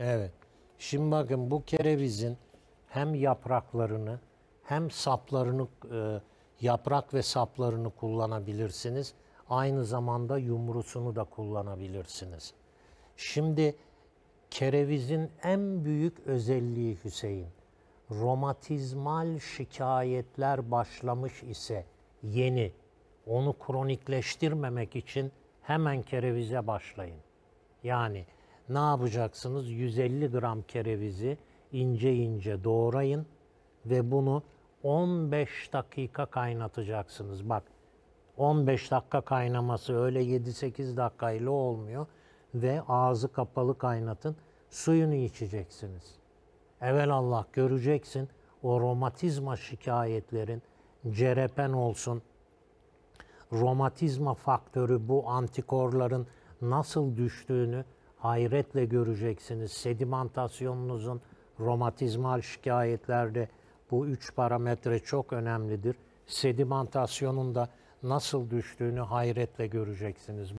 Evet. Şimdi bakın bu kerevizin hem yapraklarını hem saplarını e, yaprak ve saplarını kullanabilirsiniz. Aynı zamanda yumrusunu da kullanabilirsiniz. Şimdi kerevizin en büyük özelliği Hüseyin. Romatizmal şikayetler başlamış ise yeni onu kronikleştirmemek için hemen kerevize başlayın. Yani ne yapacaksınız? 150 gram kerevizi ince ince doğrayın ve bunu 15 dakika kaynatacaksınız. Bak 15 dakika kaynaması öyle 7-8 dakikayla olmuyor ve ağzı kapalı kaynatın. Suyunu içeceksiniz. Evel Allah göreceksin o romatizma şikayetlerin cerepen olsun. Romatizma faktörü bu antikorların nasıl düştüğünü hayretle göreceksiniz. Sedimantasyonunuzun romatizmal şikayetlerde bu üç parametre çok önemlidir. Sedimantasyonun da nasıl düştüğünü hayretle göreceksiniz.